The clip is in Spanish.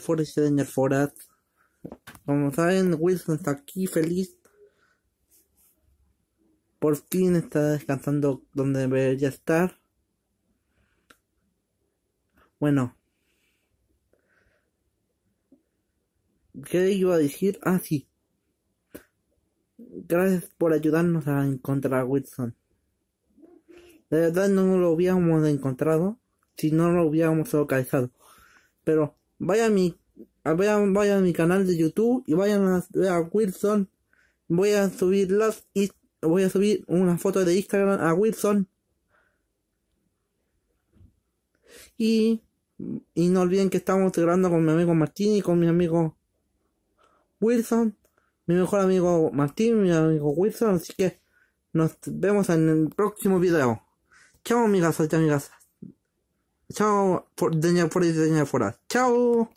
Forest en el Como saben, Wilson está aquí feliz. Por fin está descansando donde debería estar. Bueno. ¿Qué iba a decir? Ah, sí. Gracias por ayudarnos a encontrar a Wilson. De verdad no lo hubiéramos encontrado si no lo hubiéramos localizado. Pero Vayan a mi, vayan, vayan a mi canal de YouTube y vayan a, a Wilson. Voy a subir las, voy a subir una foto de Instagram a Wilson. Y, y no olviden que estamos grabando con mi amigo Martín y con mi amigo Wilson. Mi mejor amigo Martín, mi amigo Wilson. Así que nos vemos en el próximo video. Chao amigas y amigas. Chao, por, doña por doña fuera. Chao.